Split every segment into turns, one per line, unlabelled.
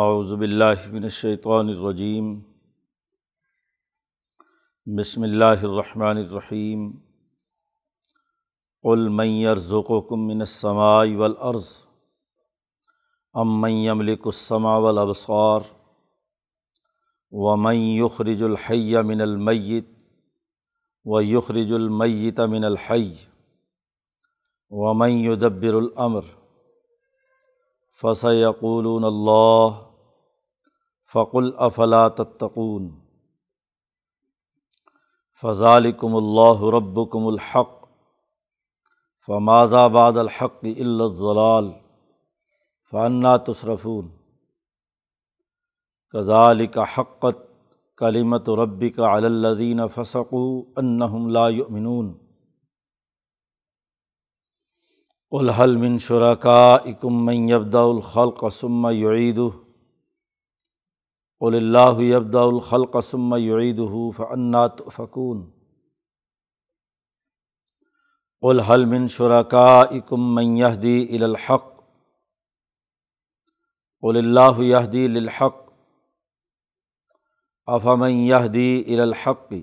अज़बिल्लाशैतरजीम बसमीम उलमैरज़ुकुमिनसमाई वलअर्ज़ अम्मयमलिकमा वलबसार वमयुखरजुलहैय मिनलमैत व युखरजुलमैत मिनलहै वमयुदब्बिरमर फ़सयकूलून अल्लाह फ़कुल अफला तत्तकून फ़ज़ालिकुमल्ल रब्बुकुमहक़ फ़माज़ा बादलहक़ इल्लाल फ़न्ना तसरफ़ून कज़ालिक हक़त कलिमत रब्बिक अलल्लज़ीन फ़सकू अन्नहुम ला युमिनून हल मिन शुरा इकुमयबदाखलकसम युदुल्लाबदाखलकसम युदू फ़न्नात फ़कून हल मिन शुरा इकुमयहदी इलहक़ उल्लाहदी लहक़ अफ़मयहदी इलहक़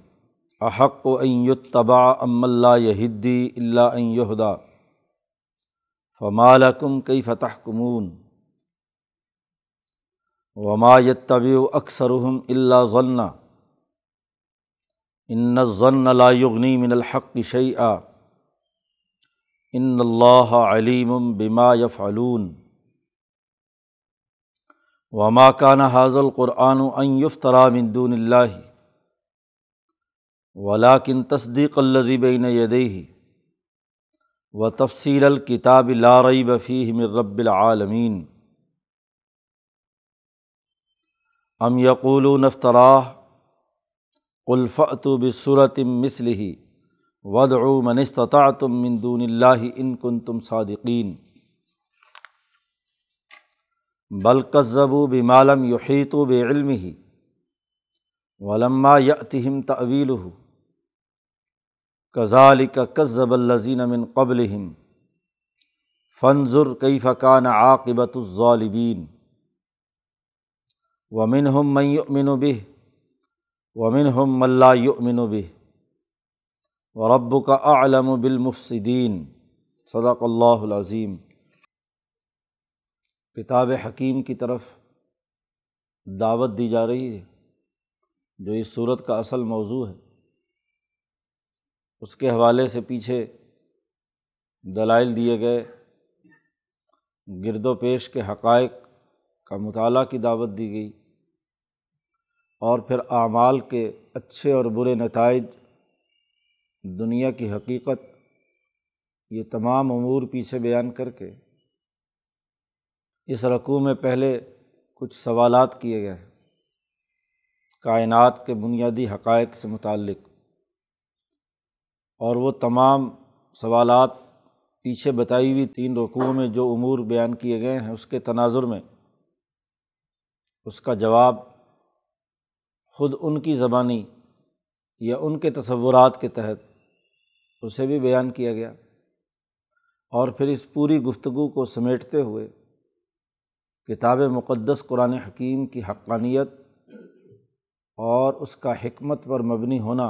अहक़ अयुतबा अम्ला यहद्दी अल्लाहदा फ़मालकुम कई फ़तह कमून वमायत तबी अक्सरहम अल्लाजन्ना इन ज़न्लायुगनी मिनलहक़ शैआ इन बिमा यफ़लून वमा कान हाजल क़ुरान अयुफ़तरा मिंदूनल्ला वलाकिन तस्दीक़ल्लबीन यदेही و تفصیل الکتاب لارئی بفی من رب العالمین ام یقول قل فأتوا بصورت مثلِ وادعوا من استطعتم من دون اللہ ان کن تم صادقین بلکزبو بما یحیط بعلم ہی ولما یتہم تأويله कज़ाल का कज़बल्लिन मिन कबल फ़नज़ुर कई फ़कान आकबतुलबीन वमिन हम मयमिन बिह वमिन हम मल्लामिन बिह व रब का आलम बिलमुफसदीन सदाकल्लाज़ीम किताब हकीम की तरफ दावत दी जा रही है जो इस सूरत का असल मौजू है उसके हवाले से पीछे दलाइल दिए गए गिरदोपेश के हक़ का मताल की दावत दी गई और फिर आमाल के अच्छे और बुरे नतज दुनिया की हकीकत ये तमाम अमूर पीछे बयान करके इस रकू में पहले कुछ सवालात किए गए कायनात के बुनियादी हक़ से मुतक़ और वो तमाम सवालात पीछे बताई हुई तीन रकूओं में जो अमूर बयान किए गए हैं उसके तनाजुर में उसका जवाब ख़ुद उनकी ज़बानी या उनके तस्वुरात के तहत उसे भी बयान किया गया और फिर इस पूरी गुफ्तु को समेटते हुए किताब मुक़दस कुरान हकीम की हक्कानियत और उसका हमत पर मबनी होना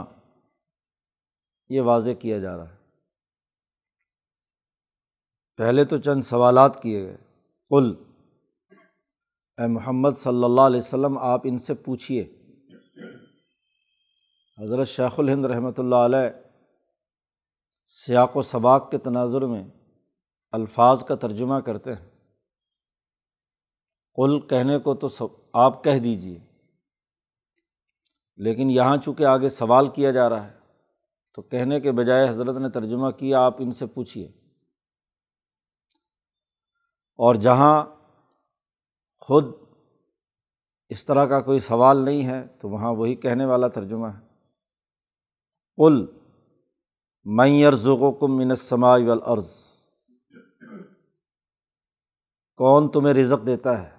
ये वाज किया जा रहा है पहले तो चंद सवाल किए गए कुल ए मोहम्मद सल्लल्लाहु अलैहि आप इनसे पूछिए हज़रत शेखुल हिंद रहमतुल्लाह अलैह व सबाक के तनाजर में अल्फाज का तर्जुमा करते हैं कुल कहने को तो सब आप कह दीजिए लेकिन यहाँ चूँकि आगे सवाल किया जा रहा है तो कहने के बजाय हज़रत ने तर्जुमा किया आप इनसे पूछिए और जहाँ खुद इस तरह का कोई सवाल नहीं है तो वहाँ वही कहने वाला तर्जुमा है कुल मैं अर्जुकुम मिनसमाई वल अर्ज़ कौन तुम्हें रिजक देता है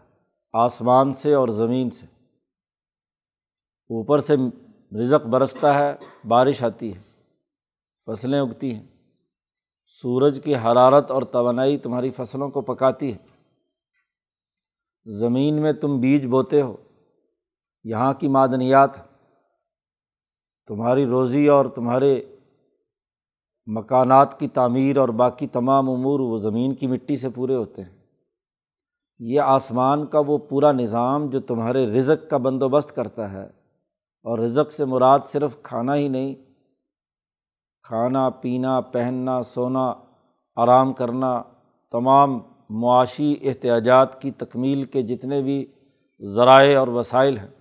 आसमान से और ज़मीन से ऊपर से रिजक बरसता है बारिश आती है फसलें उगती हैं सूरज की हरारत और तोानाई तुम्हारी फसलों को पकाती है ज़मीन में तुम बीज बोते हो यहाँ की मादनियात तुम्हारी रोज़ी और तुम्हारे मकानात की तामीर और बाकी तमाम उमूर वो ज़मीन की मिट्टी से पूरे होते हैं ये आसमान का वो पूरा निज़ाम जो तुम्हारे रिज़क का बंदोबस्त करता है और रिज़क से मुराद सिर्फ़ खाना ही नहीं खाना पीना पहनना सोना आराम करना तमाम मुआशी एहतजात की तकमील के जितने भी ज़राए और वसाइल हैं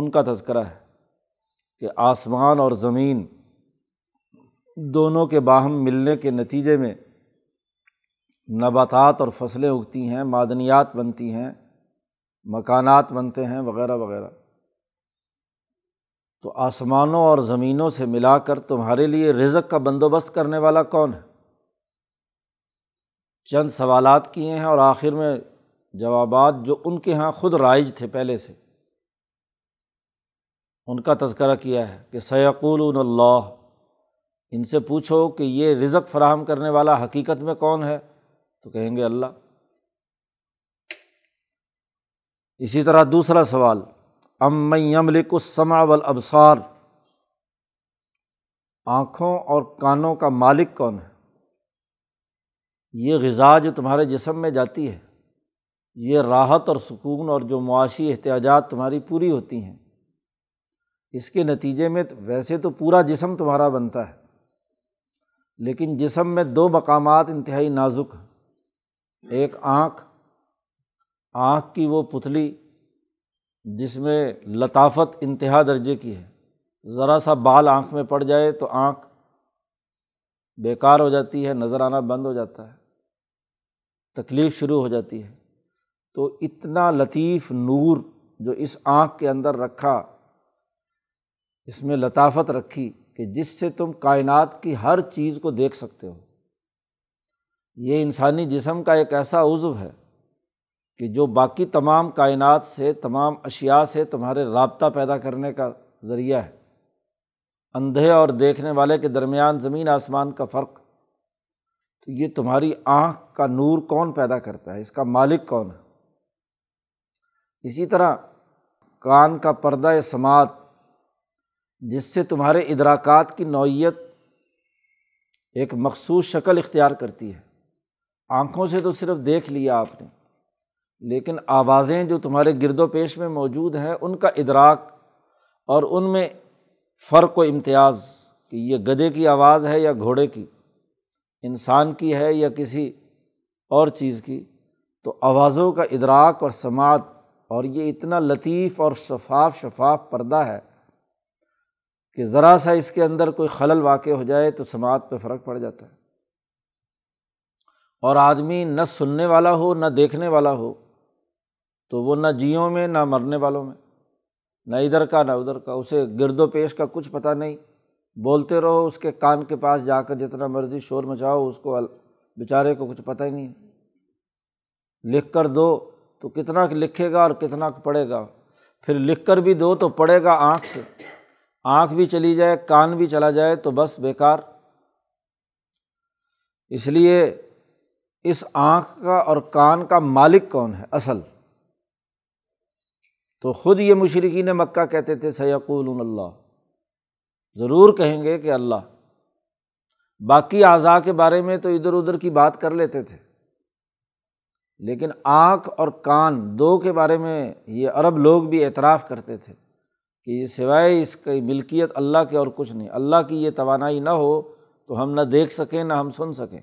उनका तस्करा है कि आसमान और ज़मीन दोनों के बाहम मिलने के नतीजे में नबातात और फसलें उगती हैं मादनियात बनती हैं मकानात बनते हैं वगैरह वगैरह तो आसमानों और ज़मीनों से मिलाकर तुम्हारे लिए रिजक का बंदोबस्त करने वाला कौन है चंद सवालात किए हैं और आखिर में जवाबात जो उनके यहाँ ख़ुद राइज थे पहले से उनका तस्करा किया है कि सयकूल अल्लाह इनसे पूछो कि ये रिजक फ़राहम करने वाला हकीकत में कौन है तो कहेंगे अल्लाह इसी तरह दूसरा सवाल समा वल अबसार आँखों और कानों का मालिक कौन है ये गज़ा जो तुम्हारे जिसम में जाती है ये राहत और सुकून और जो मुआशी एहतियाजात तुम्हारी पूरी होती हैं इसके नतीजे में तो वैसे तो पूरा जिसम तुम्हारा बनता है लेकिन जिसम में दो मकाम इंतहाई नाजुक हैं एक आँख आँख की वो पुतली जिसमें लताफत इंतहा दर्जे की है ज़रा सा बाल आँख में पड़ जाए तो आँख बेकार हो जाती है नज़र आना बंद हो जाता है तकलीफ़ शुरू हो जाती है तो इतना लतीफ़ नूर जो इस आँख के अंदर रखा इसमें लताफत रखी कि जिससे तुम कायनात की हर चीज़ को देख सकते हो ये इंसानी जिसम का एक ऐसा उज्व है कि जो बाकी तमाम कायनात से तमाम अशिया से तुम्हारे रबता पैदा करने का ज़रिया है अंधे और देखने वाले के दरमियान ज़मीन आसमान का फ़र्क तो ये तुम्हारी आँख का नूर कौन पैदा करता है इसका मालिक कौन है इसी तरह कान का पर्दा या समात जिससे तुम्हारे इदराकात की नौीयत एक मखसूस शक्ल इख्तियार करती है आँखों से तो सिर्फ देख लिया आपने लेकिन आवाज़ें जो तुम्हारे गिरदो पेश में मौजूद हैं उनका इदराक और उनमें फ़र्क व इम्तियाज़ कि यह गधे की आवाज़ है या घोड़े की इंसान की है या किसी और चीज़ की तो आवाज़ों का इदराक और समात और ये इतना लतीफ़ और शफाफ शफाफ पर्दा है कि ज़रा सा इसके अंदर कोई खलल वाक़ हो जाए तो समात पर फ़र्क पड़ जाता है और आदमी न सुनने वाला हो न देखने वाला हो तो वो ना जियो में ना मरने वालों में ना इधर का ना उधर का उसे गिरदो पेश का कुछ पता नहीं बोलते रहो उसके कान के पास जाकर जितना मर्जी शोर मचाओ उसको बेचारे को कुछ पता ही नहीं लिख कर दो तो कितना लिखेगा और कितना पढ़ेगा फिर लिख कर भी दो तो पड़ेगा आँख से आँख भी चली जाए कान भी चला जाए तो बस बेकार इसलिए इस आँख का और कान का मालिक कौन है असल तो ख़ुद ये मुशरकिन मक् कहते थे सयाकूल अल्लाह ज़रूर कहेंगे कि अल्लाह बाकी अज़ा के बारे में तो इधर उधर की बात कर लेते थे लेकिन आँख और कान दो के बारे में ये अरब लोग भी एतराफ़ करते थे कि ये सिवाए इसकी मिल्कियत अल्लाह के और कुछ नहीं अल्लाह की ये तोानाई ना हो तो हम ना देख सकें ना हम सुन सकें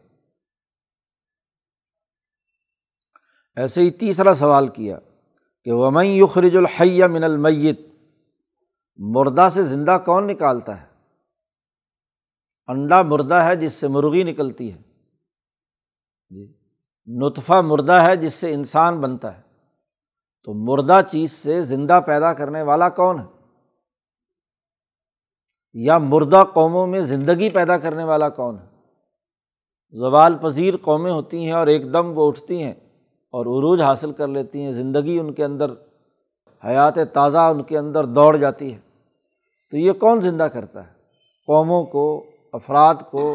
ऐसे ही तीसरा सवाल किया कि वमई युखरजुलहैया मिनलमैत मुर्दा से ज़िंदा कौन निकालता है अंडा मुर्दा है जिससे मुर्गी निकलती है जी नुतफ़ा मुर्दा है जिससे इंसान बनता है तो मुर्दा चीज़ से ज़िंदा पैदा करने वाला कौन है या मुर्दा कौमों में ज़िंदगी पैदा करने वाला कौन है जवाल पजीर कौमें होती हैं और एकदम वो उठती हैं और उरूज हासिल कर लेती हैं ज़िंदगी उनके अंदर हयात ताज़ा उनके अंदर दौड़ जाती है तो ये कौन ज़िंदा करता है कौमों को अफराद को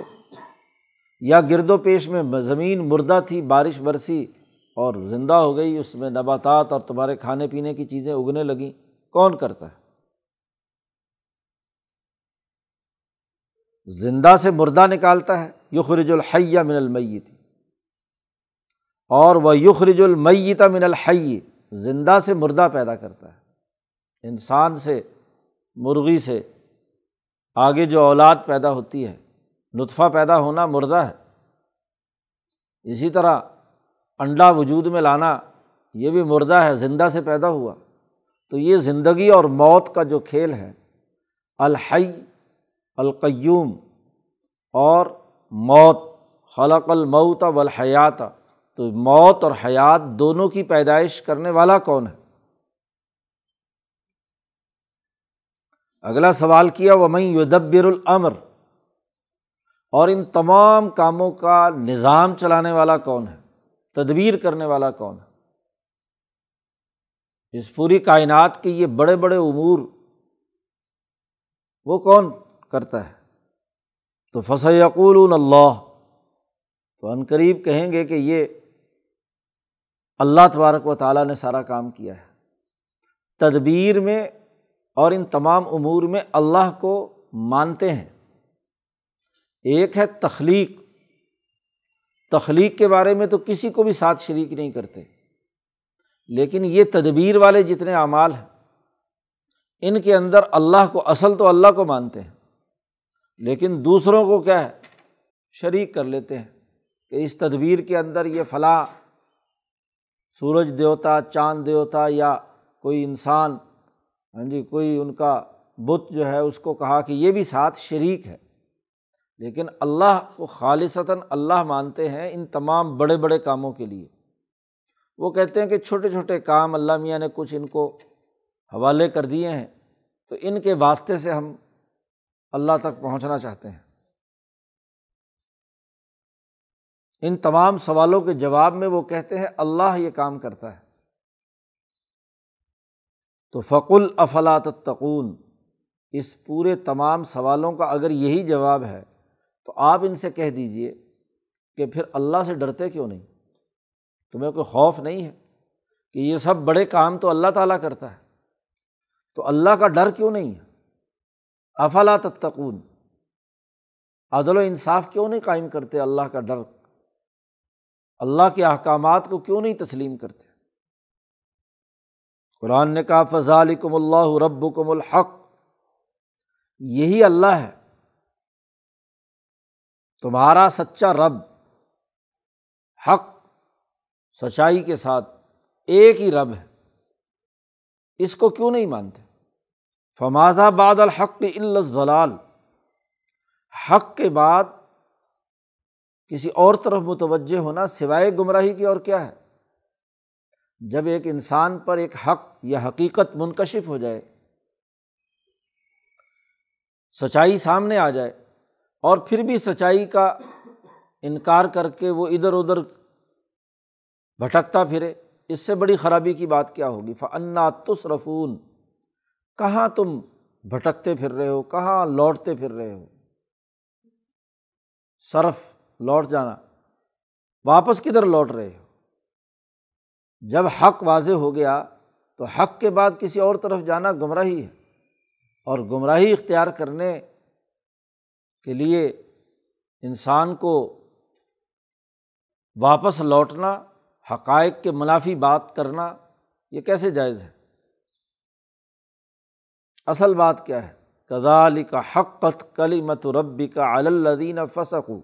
या गिरदो पेश में ज़मीन मुर्दा थी बारिश बरसी और ज़िंदा हो गई उसमें नबातात और तुम्हारे खाने पीने की चीज़ें उगने लगी कौन करता है जिंदा से मुर्दा निकालता है युखरजुल हैया मिनल मैत और वह युखरजुलमैता मिनलहई ज़िंदा से मुर्दा पैदा करता है इंसान से मुर्गी से आगे जो औलाद पैदा होती है नुतफ़ा पैदा होना मुर्दा है इसी तरह अंडा वजूद में लाना ये भी मुर्दा है ज़िंदा से पैदा हुआ तो ये ज़िंदगी और मौत का जो खेल है अलहई अलकयूम और मौत खलकल मऊत वलहयात तो मौत और हयात दोनों की पैदाइश करने वाला कौन है अगला सवाल किया वमई युदब्बिरमर और इन तमाम कामों का निज़ाम चलाने वाला कौन है तदबीर करने वाला कौन है इस पूरी कायनात के ये बड़े बड़े अमूर वो कौन करता है तो फसयकूल अल्लाह तो अनकरीब कहेंगे कि ये अल्लाह तबारक व ताली ने सारा काम किया है तदबीर में और इन तमाम अमूर में अल्लाह को मानते हैं एक है तख्लीक तख्लीक के बारे में तो किसी को भी साथ शरीक नहीं करते लेकिन ये तदबीर वाले जितने अमाल हैं इनके अंदर अल्लाह को असल तो अल्लाह को मानते हैं लेकिन दूसरों को क्या है शरीक कर लेते हैं कि इस तदबीर के अंदर ये फला सूरज देवता चांद देवता या कोई इंसान हाँ जी कोई उनका बुत जो है उसको कहा कि ये भी साथ शरीक है लेकिन अल्लाह को खालिसता अल्लाह मानते हैं इन तमाम बड़े बड़े कामों के लिए वो कहते हैं कि छोटे छोटे काम अल्लाह मियाँ ने कुछ इनको हवाले कर दिए हैं तो इनके वास्ते से हम अल्लाह तक पहुँचना चाहते हैं इन तमाम सवालों के जवाब में वो कहते हैं अल्लाह ये काम करता है तो फ़कुल अफला तत्तकून इस पूरे तमाम सवालों का अगर यही जवाब है तो आप इनसे कह दीजिए कि फिर अल्लाह से डरते क्यों नहीं तुम्हें कोई खौफ नहीं है कि ये सब बड़े काम तो अल्लाह ताला करता है तो अल्लाह का डर क्यों नहीं है अफला तत्तकून अदल इंसाफ क्यों नहीं कायम करते अल्लाह का डर अल्लाह के अहकाम को क्यों नहीं तस्लीम करते कुरान ने कहा फ़ज़ालकमल्ला रबकमलहक़ यही अल्लाह है तुम्हारा सच्चा रब हक सच्चाई के साथ एक ही रब है इसको क्यों नहीं मानते फमाजा बादल हक इल्लत जलाल हक के बाद किसी और तरफ मुतवजह होना सिवाय गुमराही की और क्या है जब एक इंसान पर एक हक या हकीकत मुनकशिफ हो जाए सच्चाई सामने आ जाए और फिर भी सच्चाई का इनकार करके वो इधर उधर भटकता फिरे इससे बड़ी ख़राबी की बात क्या होगी फ़न्ना तुसरफून कहाँ तुम भटकते फिर रहे हो कहाँ लौटते फिर रहे हो सरफ़ लौट जाना वापस किधर लौट रहे हो जब हक वाज हो गया तो हक के बाद किसी और तरफ जाना गुमराही है और गुमराही इख्तियार करने के लिए इंसान को वापस लौटना हकायक के मुनाफी बात करना ये कैसे जायज़ है असल बात क्या है कदालिका हक़त कलीमत रब्बी का अलदीन फ़सकू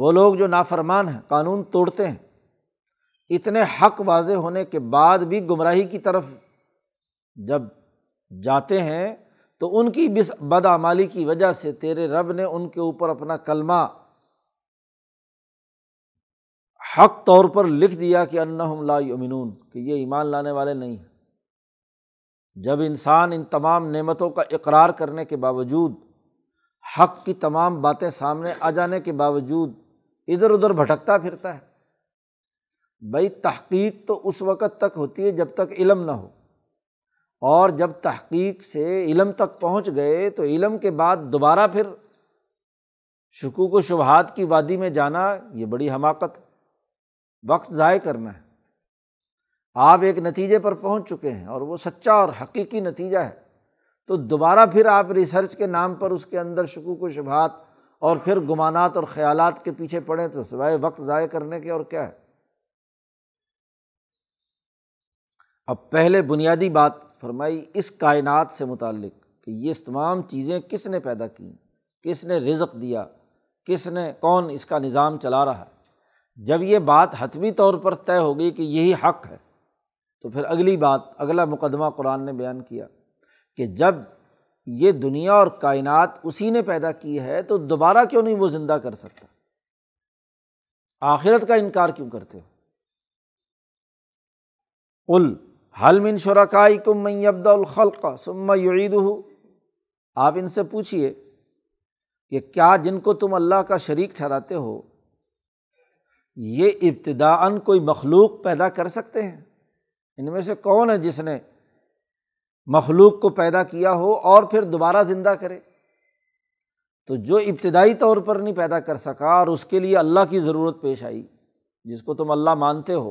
वो लोग जो नाफरमान हैं कानून तोड़ते हैं इतने हक वाज़े होने के बाद भी गुमराही की तरफ जब जाते हैं तो उनकी बिस बदआमाली की वजह से तेरे रब ने उनके ऊपर अपना कलमा हक तौर पर लिख दिया कि अन्नहुम ला यमिनून कि ये ईमान लाने वाले नहीं हैं जब इंसान इन तमाम नेमतों का इकरार करने के बावजूद हक की तमाम बातें सामने आ जाने के बावजूद इधर उधर भटकता फिरता है भाई तहकीक तो उस वक़्त तक होती है जब तक इलम ना हो और जब तहकीक से इलम तक पहुँच गए तो इलम के बाद दोबारा फिर शकू को शुबहात की वादी में जाना ये बड़ी हमाकत वक्त ज़ाय करना है आप एक नतीजे पर पहुँच चुके हैं और वो सच्चा और हकीकी नतीजा है तो दोबारा फिर आप रिसर्च के नाम पर उसके अंदर शकू को शुबहात और फिर गुमानात और ख्यालात के पीछे पड़े तो सिवाय वक्त ज़ाय करने के और क्या है अब पहले बुनियादी बात फरमाई इस कायनात से मुतक़ कि ये तमाम चीज़ें किसने पैदा की किसने रिजक दिया किसने कौन इसका निज़ाम चला रहा है जब ये बात हतमी तौर पर तय हो गई कि यही हक है तो फिर अगली बात अगला मुकदमा कुरान ने बयान किया कि जब ये दुनिया और कायनात उसी ने पैदा की है तो दोबारा क्यों नहीं वो ज़िंदा कर सकता आखिरत का इनकार क्यों करते हो उल हल मिन शरकाई कुम मैं अब्दाखलका सुम्मा युद आप इनसे पूछिए कि क्या जिनको तुम अल्लाह का शरीक ठहराते हो ये इब्तदा कोई मखलूक पैदा कर सकते हैं इनमें से कौन है जिसने मखलूक को पैदा किया हो और फिर दोबारा ज़िंदा करे तो जो इब्तदाई तौर पर नहीं पैदा कर सका और उसके लिए अल्लाह की ज़रूरत पेश आई जिसको तुम अल्लाह मानते हो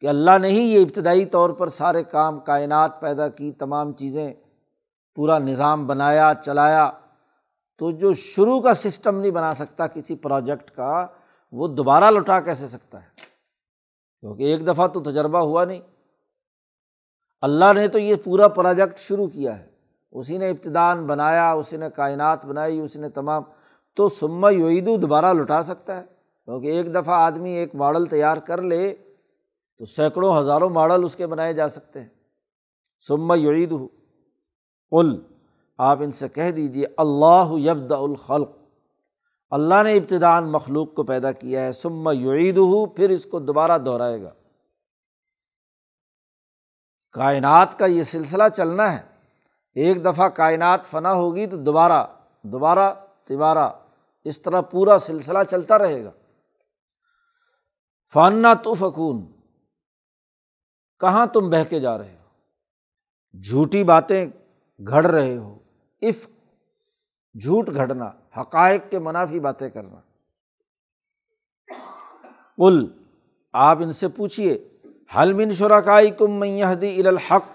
कि अल्लाह ने ही ये इब्तदाई तौर पर सारे काम कायनात पैदा की तमाम चीज़ें पूरा निज़ाम बनाया चलाया तो जो शुरू का सिस्टम नहीं बना सकता किसी प्रोजेक्ट का वो दोबारा लौटा कैसे सकता है क्योंकि एक दफ़ा तो तजर्बा हुआ नहीं अल्लाह ने तो ये पूरा प्रोजेक्ट शुरू किया है उसी ने इब्तदान बनाया उसी ने कायनात बनाई उसी ने तमाम तो सुम्मा योदू दोबारा लुटा सकता है क्योंकि एक दफ़ा आदमी एक मॉडल तैयार कर ले तो सैकड़ों हज़ारों मॉडल उसके बनाए जा सकते हैं सुम्मा योदू उल आप इनसे कह दीजिए अल्लाह यबदाखलक अल्लाह ने इब्तदान मखलूक को पैदा किया है सुम्मा योदू फिर इसको दोबारा दोहराएगा कायनात का ये सिलसिला चलना है एक दफ़ा कायनात फना होगी तो दोबारा दोबारा तिबारा इस तरह पूरा सिलसिला चलता रहेगा फाना तो फकून कहाँ तुम बह के जा रहे हो झूठी बातें घड़ रहे हो इफ़ झूठ घड़ना हकायक के मुनाफी बातें करना उल आप इनसे पूछिए हलमिन शरकाई कुम मैहदी हक़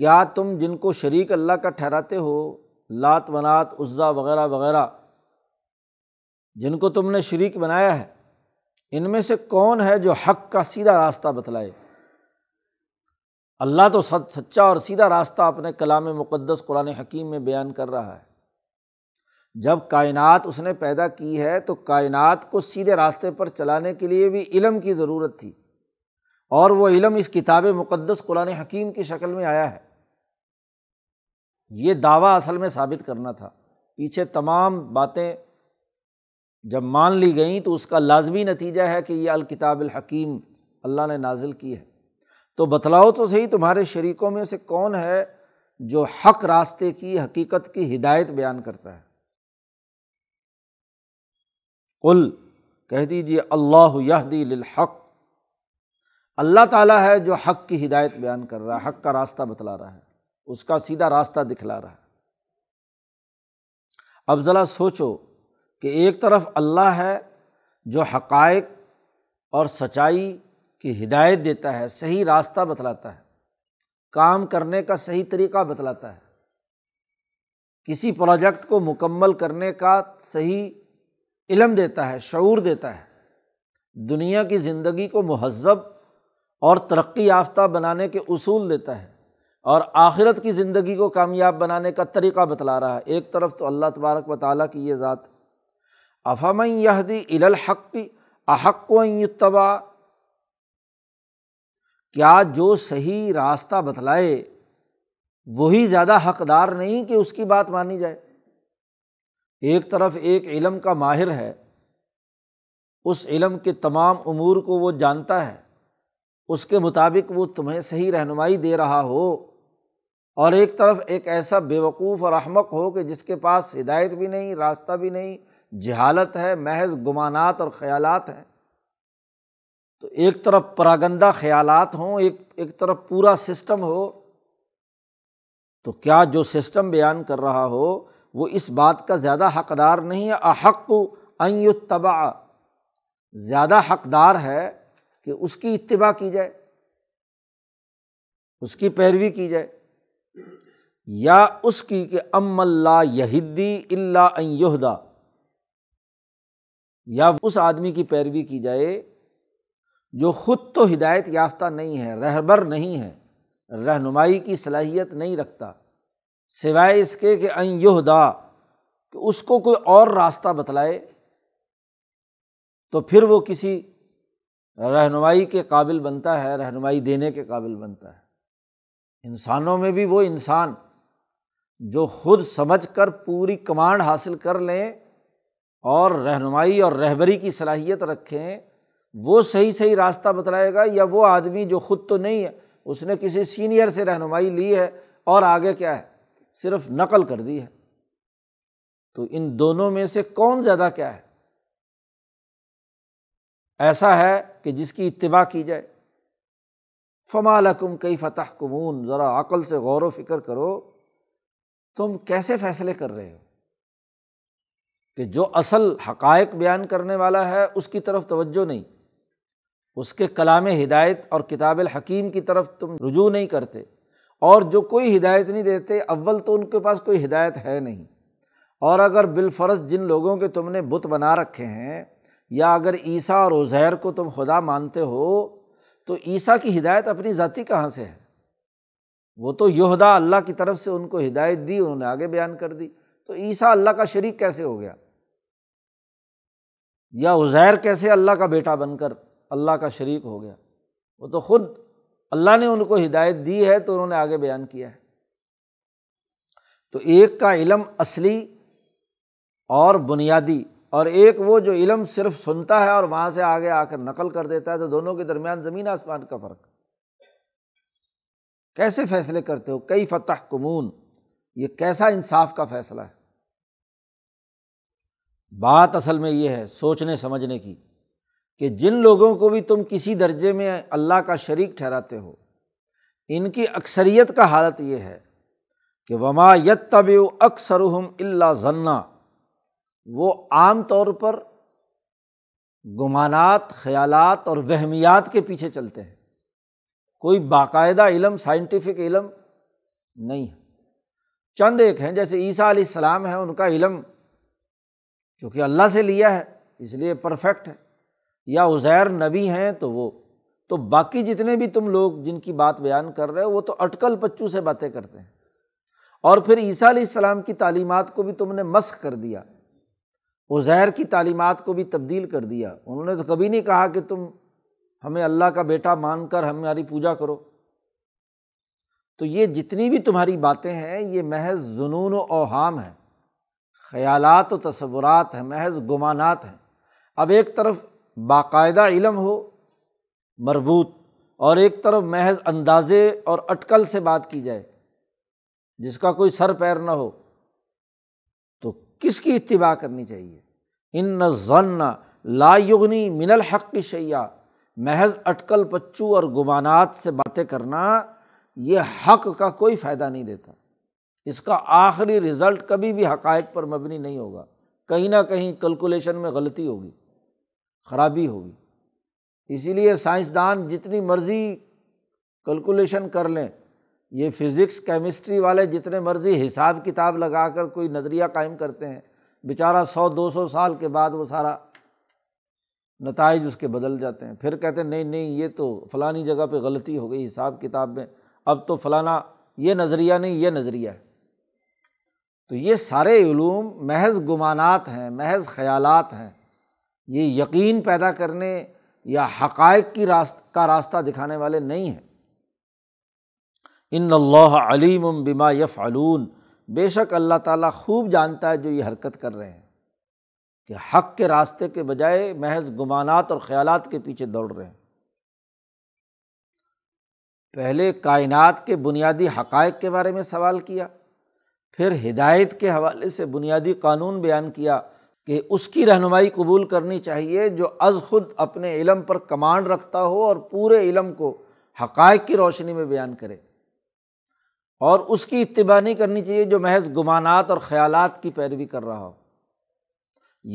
क्या तुम जिनको शरीक अल्लाह का ठहराते हो लात मनात उज़्ज़ा वगैरह वगैरह जिनको तुमने शरीक बनाया है इनमें से कौन है जो हक का सीधा रास्ता बतलाए अल्लाह तो सच सच्चा और सीधा रास्ता अपने कलाम मुक़दस कुरान हकीम में बयान कर रहा है जब कायनात उसने पैदा की है तो कायनात को सीधे रास्ते पर चलाने के लिए भी इलम की ज़रूरत थी और वह इलम इस किताब मुक़दस कुरान हकीम की शक्ल में आया है ये दावा असल में साबित करना था पीछे तमाम बातें जब मान ली गई तो उसका लाजमी नतीजा है कि यह अलकिताब हकीम अल्लाह ने नाजिल की है तो बतलाओ तो सही तुम्हारे शरीकों में से कौन है जो हक रास्ते की हकीकत की हिदायत बयान करता है कुल कह दीजिए अल्लाह यहदी लिल हक़ अल्लाह ताला है जो हक की हिदायत बयान कर रहा है हक का रास्ता बतला रहा है उसका सीधा रास्ता दिखला रहा है अब ज़रा सोचो कि एक तरफ अल्लाह है जो हकायक और सच्चाई की हिदायत देता है सही रास्ता बतलाता है काम करने का सही तरीका बतलाता है किसी प्रोजेक्ट को मुकम्मल करने का सही इलम देता है शूर देता है दुनिया की ज़िंदगी को महजब और तरक्की याफ्ता बनाने के असूल देता है और आखिरत की ज़िंदगी को कामयाब बनाने का तरीक़ा बतला रहा है एक तरफ तो अल्लाह तबारक व ताली की ये ज़ात अफम यहदी इलहक़ तबा क्या जो सही रास्ता बतलाए वही ज़्यादा हकदार नहीं कि उसकी बात मानी जाए एक तरफ एक इलम का माहिर है उस इलम के तमाम अमूर को वो जानता है उसके मुताबिक वो तुम्हें सही रहनुमाई दे रहा हो और एक तरफ एक ऐसा बेवकूफ़ और अहमक हो कि जिसके पास हिदायत भी नहीं रास्ता भी नहीं जहालत है महज गुमानात और ख्यालात हैं तो एक तरफ परागंदा ख्यालात हों एक एक तरफ पूरा सिस्टम हो तो क्या जो सिस्टम बयान कर रहा हो वो इस बात का ज़्यादा हकदार नहीं है अहक अयुतबा ज़्यादा हकदार है कि उसकी इत्तबा की जाए उसकी पैरवी की जाए या उसकी कि अम्मल्ला यहिद्दी इल्ला अयुहदा या उस आदमी की पैरवी की जाए जो खुद तो हिदायत याफ्ता नहीं है रहबर नहीं है रहनुमाई की सलाहियत नहीं रखता सिवाय इसके कि अयुहदा कि उसको कोई और रास्ता बतलाए तो फिर वो किसी रहनुमाई के काबिल बनता है रहनुमाई देने के काबिल बनता है इंसानों में भी वो इंसान जो खुद समझ कर पूरी कमांड हासिल कर लें और रहनुमाई और रहबरी की सलाहियत रखें वो सही सही रास्ता बतलाएगा या वो आदमी जो खुद तो नहीं है उसने किसी सीनियर से रहनुमाई ली है और आगे क्या है सिर्फ नकल कर दी है तो इन दोनों में से कौन ज़्यादा क्या है ऐसा है कि जिसकी इतबा की जाए फ़मालकुम कई फ़तह कमून ज़रा अक़ल से गौर व फिक्र करो तुम कैसे फ़ैसले कर रहे हो कि जो असल हकायक बयान करने वाला है उसकी तरफ तवज्जो नहीं उसके कलाम हिदायत और किताब हकीम की तरफ तुम रुजू नहीं करते और जो कोई हिदायत नहीं देते अव्वल तो उनके पास कोई हिदायत है नहीं और अगर बिलफर्ज जिन लोगों के तुमने बुत बना रखे हैं या अगर ईसा और उज़ैर को तुम खुदा मानते हो तो ईसा की हिदायत अपनी ज़ाती कहाँ से है वो तो यहदा अल्लाह की तरफ से उनको हिदायत दी उन्होंने आगे बयान कर दी तो ईसा अल्लाह का शरीक कैसे हो गया या उज़ैर कैसे अल्लाह का बेटा बनकर अल्लाह का शरीक हो गया वो तो खुद अल्लाह ने उनको हिदायत दी है तो उन्होंने आगे बयान किया है तो एक का इलम असली और बुनियादी और एक वो जो इलम सिर्फ सुनता है और वहां से आगे आकर नकल कर देता है तो दोनों के दरमियान ज़मीन आसमान का फ़र्क कैसे फैसले करते हो कई फतह कमून ये कैसा इंसाफ का फैसला है बात असल में यह है सोचने समझने की कि जिन लोगों को भी तुम किसी दर्जे में अल्लाह का शरीक ठहराते हो इनकी अक्सरियत का हालत यह है कि वमा यत्तब अक्सरहम इल्ला जन्ना वो आम तौर पर गुमानात ख्यालात और वहमियात के पीछे चलते हैं कोई बाकायदा इलम साइंटिफिक इलम नहीं है चंद एक हैं जैसे ईसा सलाम है उनका इलम चूँकि अल्लाह से लिया है इसलिए परफेक्ट है या उज़ैर नबी हैं तो वो तो बाकी जितने भी तुम लोग जिनकी बात बयान कर रहे हो वो तो अटकल पच्चू से बातें करते हैं और फिर ईसा सलाम की तालीमत को भी तुमने मस्ख कर दिया उज़ैर की तालीमत को भी तब्दील कर दिया उन्होंने तो कभी नहीं कहा कि तुम हमें अल्लाह का बेटा मान कर हमारी पूजा करो तो ये जितनी भी तुम्हारी बातें हैं ये महज जुनून व ओहाम है ख़यालात व तस्वुरात हैं महज गुमानात हैं अब एक तरफ बाकायदा इलम हो मरबूत और एक तरफ महज अंदाजे और अटकल से बात की जाए जिसका कोई सर पैर ना हो किसकी इतबा करनी चाहिए इन न लायुगनी मिनल हक़ की शैया महज अटकल पच्चू और गुमानात से बातें करना ये हक का कोई फ़ायदा नहीं देता इसका आखिरी रिज़ल्ट कभी भी हकायक पर मबनी नहीं होगा कहीं ना कहीं कैलकुलेशन में गलती होगी ख़राबी होगी इसीलिए साइंसदान जितनी मर्ज़ी कैलकुलेशन कर लें ये फिज़िक्स केमिस्ट्री वाले जितने मर्ज़ी हिसाब किताब लगा कर कोई नज़रिया कायम करते हैं बेचारा सौ दो सौ साल के बाद वो सारा नतज उसके बदल जाते हैं फिर कहते हैं नहीं नहीं ये तो फ़लानी जगह पे गलती हो गई हिसाब किताब में अब तो फ़लाना ये नज़रिया नहीं ये नज़रिया है तो ये सारे ूम महज गुमानात हैं महज ख़्यालात हैं ये यकीन पैदा करने या हक़ की रास्त का रास्ता दिखाने वाले नहीं हैं इन अल्लाह अलीम बिमा यफ़लून बेशक अल्लाह ताला खूब जानता है जो ये हरकत कर रहे हैं कि हक के रास्ते के बजाय महज गुमानात और ख्यालात के पीछे दौड़ रहे हैं पहले कायनात के बुनियादी हकायक के बारे में सवाल किया फिर हिदायत के हवाले से बुनियादी कानून बयान किया कि उसकी रहनुमाई कबूल करनी चाहिए जो अज खुद अपने इलम पर कमांड रखता हो और पूरे इलम को हकायक की रोशनी में बयान करे और उसकी इतबा नहीं करनी चाहिए जो महज गुमानात और ख़्यालात की पैरवी कर रहा हो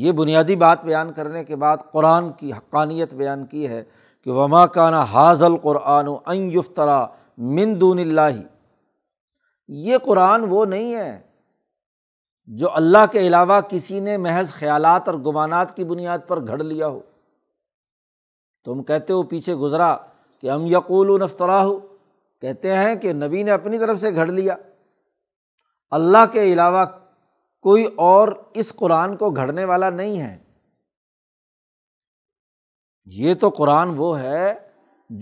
ये बुनियादी बात बयान करने के बाद कुरान की हक्कानियत बयान की है कि वमा काना हाजल कुरआन अयुफ्तरा मिन दूनिल्लाही ये कुरान वो नहीं है जो अल्लाह के अलावा किसी ने महज ख्यालात और गुमानात की बुनियाद पर घड़ लिया हो तुम कहते हो पीछे गुज़रा कि हम यकूल नफ्तरा हो कहते हैं कि नबी ने अपनी तरफ से घड़ लिया अल्लाह के अलावा कोई और इस कुरान को घड़ने वाला नहीं है ये तो कुरान वो है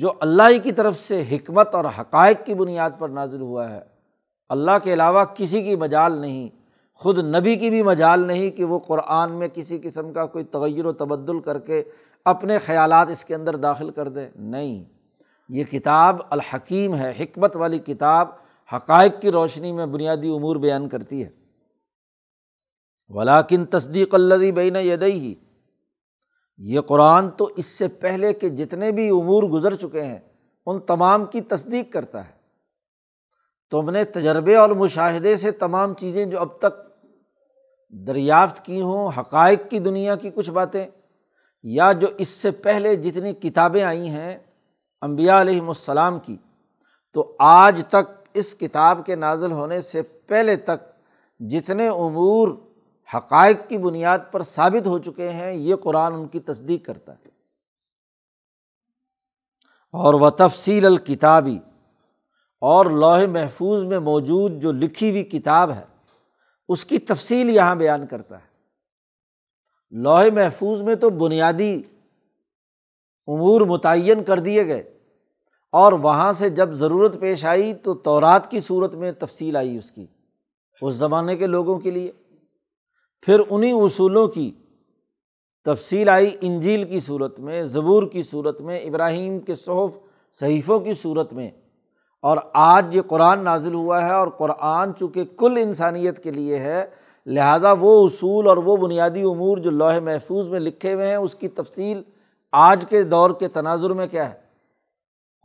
जो अल्लाह ही की तरफ से हमत और हकायक की बुनियाद पर नाजिल हुआ है अल्लाह के अलावा किसी की मजाल नहीं खुद नबी की भी मजाल नहीं कि वो कुरान में किसी किस्म का कोई तगैर व तबदल करके अपने ख्यालात इसके अंदर दाखिल कर दे नहीं ये किताब अलहकीम है हमत वाली किताब हक़ की रोशनी में बुनियादी उमूर बयान करती है वलाकिन तस्दीक अल्लदी बैन यदई ही ये कुरान तो इससे पहले के जितने भी उमूर गुज़र चुके हैं उन तमाम की तस्दीक करता है तुमने तजर्बे और मुशाहदे से तमाम चीज़ें जो अब तक दरियाफ्त की हों हक़ की दुनिया की कुछ बातें या जो इससे पहले जितनी किताबें आई हैं अम्बियाम की तो आज तक इस किताब के नाजल होने से पहले तक जितने अमूर हक़ की बुनियाद पर साबित हो चुके हैं ये कुरान उनकी तस्दीक करता है और व तफसील किताबी और लौह महफूज में मौजूद जो लिखी हुई किताब है उसकी तफसील यहाँ बयान करता है लोह महफूज में तो बुनियादी अमूर मुतन कर दिए गए और वहाँ से जब ज़रूरत पेश आई तो तौरात की सूरत में तफसील आई उसकी उस ज़माने के लोगों के लिए फिर उन्हीं उसूलों की तफसील आई इंजील की सूरत में ज़बूर की सूरत में इब्राहिम के सहफ सहीफ़ों की सूरत में और आज ये कुरान नाजिल हुआ है और कुरान चूँकि कुल इंसानियत के लिए है लिहाजा वो उसूल और वो बुनियादी अमूर जो लोहे महफूज में लिखे हुए हैं उसकी तफसील आज के दौर के तनाजुर में क्या है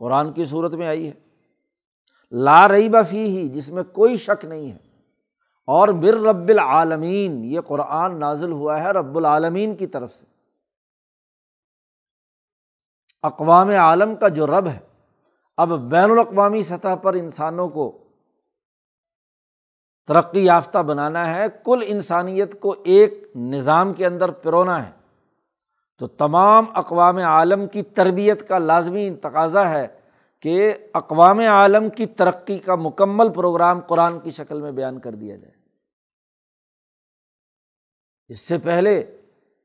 कुरान की सूरत में आई है ला रई बफ़ी ही जिसमें कोई शक नहीं है और बिर रब्बिल आलमीन ये कुरान नाजुल हुआ है रब्बुल आलमीन की तरफ से अकवाम आलम का जो रब है अब बैन अवी सतह पर इंसानों को तरक्की याफ्ता बनाना है कुल इंसानियत को एक निज़ाम के अंदर पिरोना है तो तमाम अकवाम आलम की तरबियत का लाजमी तकाजा है कि अकवाम आलम की तरक्की का मुकम्मल प्रोग्राम कुरान की शक्ल में बयान कर दिया जाए इससे पहले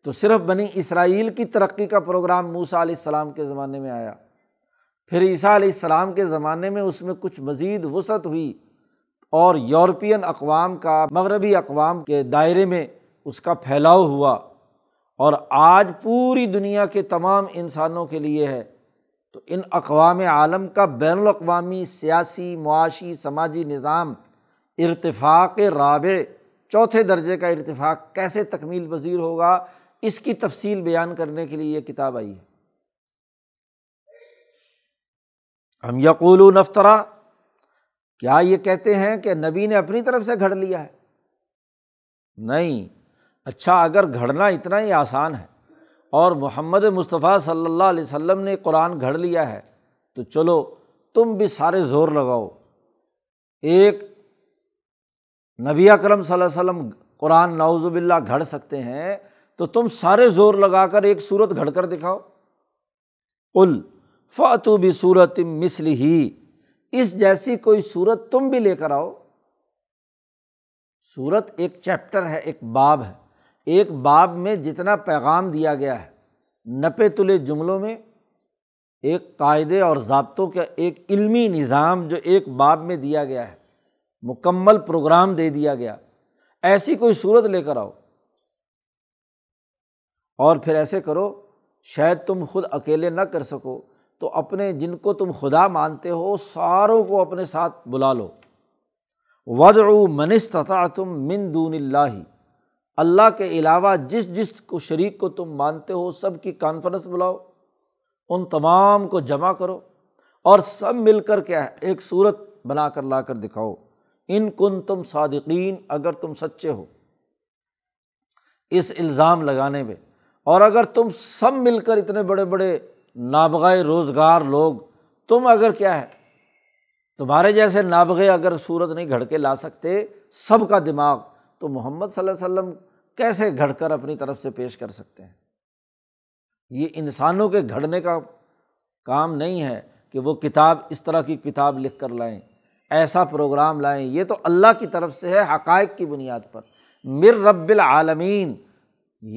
तो सिर्फ बनी इसराइल की तरक्की का प्रोग्राम मूसा सलाम के ज़माने में आया फिर ईसा सलाम के ज़माने में उसमें कुछ मज़ीद वसत हुई और यूरोपियन अकवाम का मगरबी अकवाम के दायरे में उसका फैलाव हुआ और आज पूरी दुनिया के तमाम इंसानों के लिए है तो इन अकवाम आलम का बैन अवी सियासी मुआशी समाजी निज़ाम इरतफाक राब चौथे दर्जे का इरतफाक कैसे तकमील पजीर होगा इसकी तफसील बयान करने के लिए ये किताब आई है हम यकूल नफ्तरा क्या ये कहते हैं कि नबी ने अपनी तरफ से घड़ लिया है नहीं अच्छा अगर घड़ना इतना ही आसान है और मोहम्मद मुस्तफ़ा सल्लल्लाहु अलैहि ने कुरान घड़ लिया है तो चलो तुम भी सारे ज़ोर लगाओ एक नबी अकरम वसल्लम कुरान नाउजुबिल्ला घड़ सकते हैं तो तुम सारे ज़ोर लगा कर एक सूरत घड़ कर दिखाओ कुल फ़ातु भी सूरत मिसल ही इस जैसी कोई सूरत तुम भी लेकर आओ सूरत एक चैप्टर है एक बाब है एक बाब में जितना पैगाम दिया गया है नपे तुले जुमलों में एक कायदे और ज़बतों का एक इल्मी निज़ाम जो एक बाब में दिया गया है मुकम्मल प्रोग्राम दे दिया गया ऐसी कोई सूरत लेकर आओ और फिर ऐसे करो शायद तुम खुद अकेले ना कर सको तो अपने जिनको तुम खुदा मानते हो सारों को अपने साथ बुला लो वजू मनस्तता तुम मिन दून लाही अल्लाह के अलावा जिस जिस को शरीक को तुम मानते हो सब की कॉन्फ्रेंस बुलाओ उन तमाम को जमा करो और सब मिलकर क्या है एक सूरत बना कर ला कर दिखाओ इन कुन तुम सादिकीन अगर तुम सच्चे हो इस इल्ज़ाम लगाने में और अगर तुम सब मिलकर इतने बड़े बड़े नाबगाए रोज़गार लोग तुम अगर क्या है तुम्हारे जैसे नाबगे अगर सूरत नहीं घड़ के ला सकते सब का दिमाग तो मोहम्मद सल्लल्लाहु कैसे घड़कर अपनी तरफ से पेश कर सकते हैं ये इंसानों के घड़ने का काम नहीं है कि वो किताब इस तरह की किताब लिख कर लाएँ ऐसा प्रोग्राम लाएँ ये तो अल्लाह की तरफ से है हकैक की बुनियाद पर मिर रब्बिल आलमीन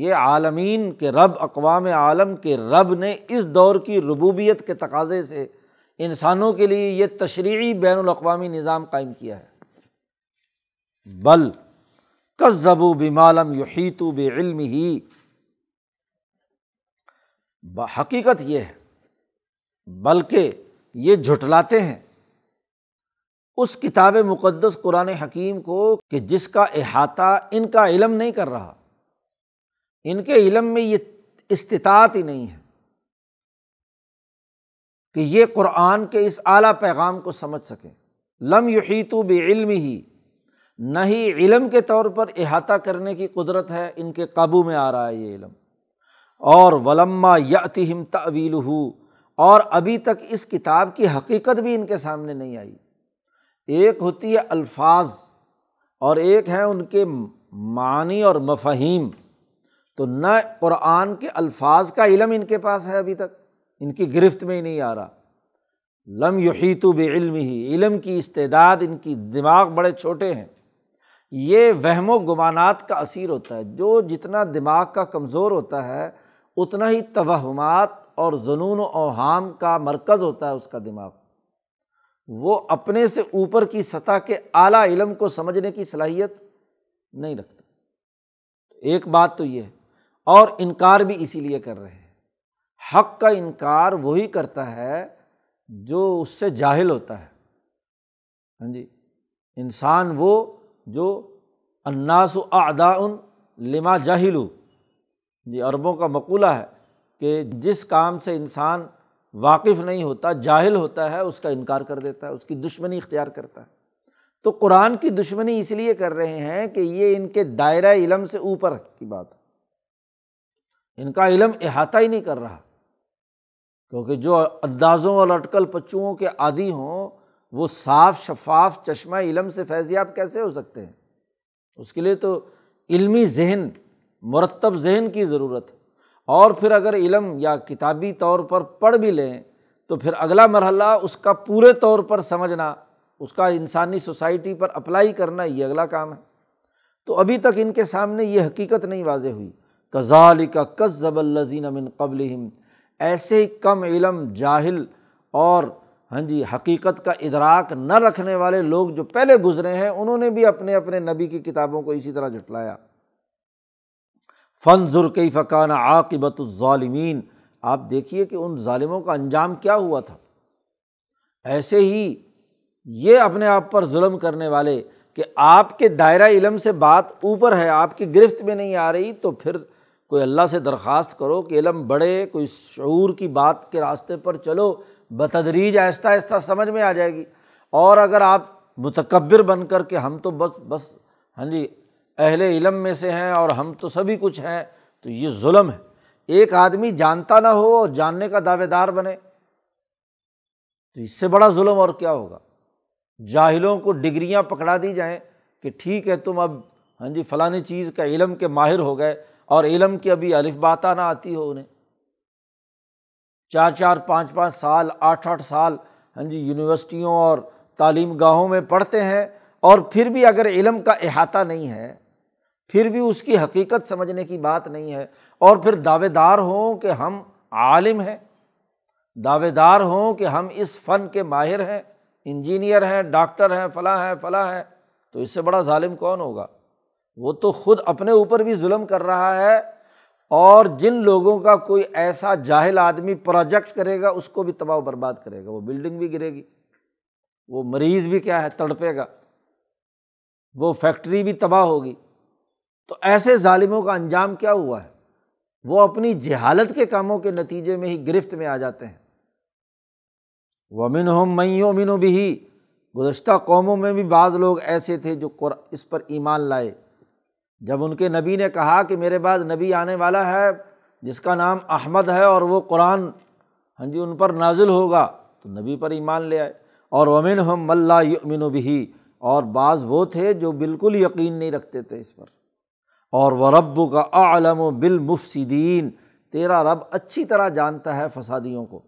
ये आलमीन के रब अकवाम आलम के रब ने इस दौर की रबूबियत के तकाजे से इंसानों के लिए ये तशरी बैन अवी निज़ाम कायम किया है बल कज़बू बिमालम यहीतु बेम ही हकीकत ये है बल्कि ये झुटलाते हैं उस किताब मुक़दस कुरान हकीम को कि जिसका अहाता इनका इलम नहीं कर रहा इनके इलम में ये इस्तात ही नहीं है कि ये कुरान के इस आला पैगाम को समझ सकें लम यहीतु बेम ही न ही इलम के तौर पर अहाता करने की कुदरत है इनके काबू में आ रहा है ये इलम और वलम्मा यतिम तवील और अभी तक इस किताब की हकीकत भी इनके सामने नहीं आई एक होती है अल्फाज और एक है उनके मानी और मफहीम तो न कुरान के अल्फाज का इलम इनके पास है अभी तक इनकी गिरफ्त में ही नहीं आ रहा लम युहीतु बेलम ही इलम की इस्तेदाद इनकी दिमाग बड़े छोटे हैं ये वहमो गुमानात का असीर होता है जो जितना दिमाग का कमज़ोर होता है उतना ही तवहमात और जुनून हाम का मरकज़ होता है उसका दिमाग वो अपने से ऊपर की सतह के आला इलम को समझने की सलाहियत नहीं रखता एक बात तो ये और इनकार भी इसीलिए कर रहे हैं हक का इनकार वही करता है जो उससे जाहिल होता है हाँ जी इंसान वो जो अन्नास आदाउन लिमा जाहिलू जी अरबों का मकूला है कि जिस काम से इंसान वाकिफ़ नहीं होता जाहिल होता है उसका इनकार कर देता है उसकी दुश्मनी इख्तियार करता है तो कुरान की दुश्मनी इसलिए कर रहे हैं कि ये इनके दायरा इलम से ऊपर की बात है इनका इलम अहाता ही नहीं कर रहा क्योंकि जो अंदाज़ों और अटकल पच्चुओं के आदि हों वो साफ शफाफ चश्मा इलम से फैज़ियाब कैसे हो सकते हैं उसके लिए तो इल्मी जहन मुरतब जहन की ज़रूरत है और फिर अगर इलम या किताबी तौर पर पढ़ भी लें तो फिर अगला मरहला उसका पूरे तौर पर समझना उसका इंसानी सोसाइटी पर अप्लाई करना ये अगला काम है तो अभी तक इनके सामने ये हकीकत नहीं वाज हुई कजाल का लज़ीन मिन कबल ऐसे ही कम इलम जाहिल और हाँ जी हकीकत का इदराक न रखने वाले लोग जो पहले गुजरे हैं उन्होंने भी अपने अपने नबी की किताबों को इसी तरह जुटलाया फ़नजुर कई फ़कान आकबतमीन आप देखिए कि उन ालिमों का अंजाम क्या हुआ था ऐसे ही ये अपने आप पर म करने वाले कि आपके दायरा इलम से बात ऊपर है आपकी गिरफ्त में नहीं आ रही तो फिर कोई अल्लाह से दरख्वास्त करो कि इलम बढ़े कोई शूर की बात के रास्ते पर चलो बतदरीज आहिस्ता आहिस्ता समझ में आ जाएगी और अगर आप मुतकबर बन कर के हम तो बस बस हाँ जी अहले इलम में से हैं और हम तो सभी कुछ हैं तो ये जुल्म है एक आदमी जानता ना हो और जानने का दावेदार बने तो इससे बड़ा जुल्म और क्या होगा जाहिलों को डिग्रियां पकड़ा दी जाएं कि ठीक है तुम अब हाँ जी फलानी चीज़ का इलम के माहिर हो गए और इलम की अभी अलिफ बाता ना आती हो उन्हें चार चार पाँच पाँच साल आठ आठ साल हाँ जी यूनिवर्सिटियों और तालीम गाहों में पढ़ते हैं और फिर भी अगर इलम का अहाता नहीं है फिर भी उसकी हकीकत समझने की बात नहीं है और फिर दावेदार हों कि हम आलिम हैं दावेदार हों कि हम इस फ़न के माहिर हैं इंजीनियर हैं डॉक्टर हैं फ़ला हैं फ़ला हैं तो इससे बड़ा ालिम कौन होगा वो तो ख़ुद अपने ऊपर भी जुल्म कर रहा है और जिन लोगों का कोई ऐसा जाहिल आदमी प्रोजेक्ट करेगा उसको भी तबाह बर्बाद करेगा वो बिल्डिंग भी गिरेगी वो मरीज़ भी क्या है तड़पेगा वो फैक्ट्री भी तबाह होगी तो ऐसे ालिमों का अंजाम क्या हुआ है वो अपनी जहालत के कामों के नतीजे में ही गिरफ्त में आ जाते हैं वमिन होम मई मिनो भी गुज्त कौमों में भी बाज़ लोग ऐसे थे जो इस पर ईमान लाए जब उनके नबी ने कहा कि मेरे बाद नबी आने वाला है जिसका नाम अहमद है और वो कुरान हाँ जी उन पर नाजिल होगा तो नबी पर ईमान ले आए और वमिन हम मल्ला यमिन भी और बाज़ वो थे जो बिल्कुल यकीन नहीं रखते थे इस पर और व रब का आलम बिलमुफसदीन तेरा रब अच्छी तरह जानता है फसादियों को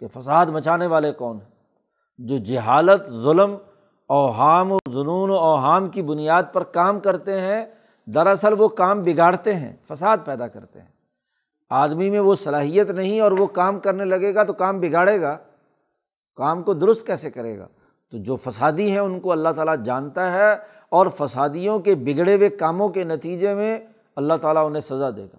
कि फसाद मचाने वाले कौन हैं जो जहालत जुल्म ओहाम जुनून ओहाम की बुनियाद पर काम करते हैं दरअसल वो काम बिगाड़ते हैं फसाद पैदा करते हैं आदमी में वो सलाहियत नहीं और वो काम करने लगेगा तो काम बिगाड़ेगा काम को दुरुस्त कैसे करेगा तो जो फसादी हैं उनको अल्लाह ताला जानता है और फसादियों के बिगड़े हुए कामों के नतीजे में अल्लाह ताला उन्हें सज़ा देगा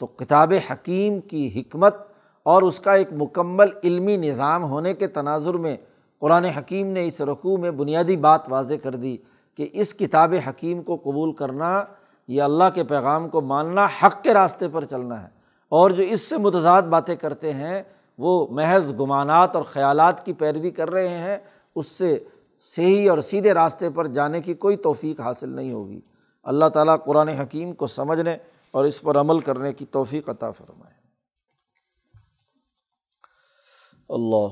तो किताब हकीम की हमत और उसका एक मुकम्मल इल्मी निज़ाम होने के तनाजुर में कुरान हकीम ने इस रकू में बुनियादी बात वाज कर दी कि इस किताब हकीम को कबूल करना या अल्लाह के पैगाम को मानना हक के रास्ते पर चलना है और जो इससे मुतजाद बातें करते हैं वो महज गुमानात और ख़्यालात की पैरवी कर रहे हैं उससे सही और सीधे रास्ते पर जाने की कोई तोफ़ी हासिल नहीं होगी अल्लाह ताला कुरान हकीम को समझने और इस पर अमल करने की तोफ़ी अता फरमाए अल्लाह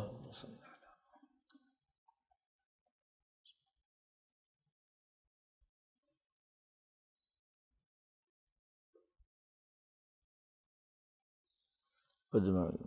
पद्मावती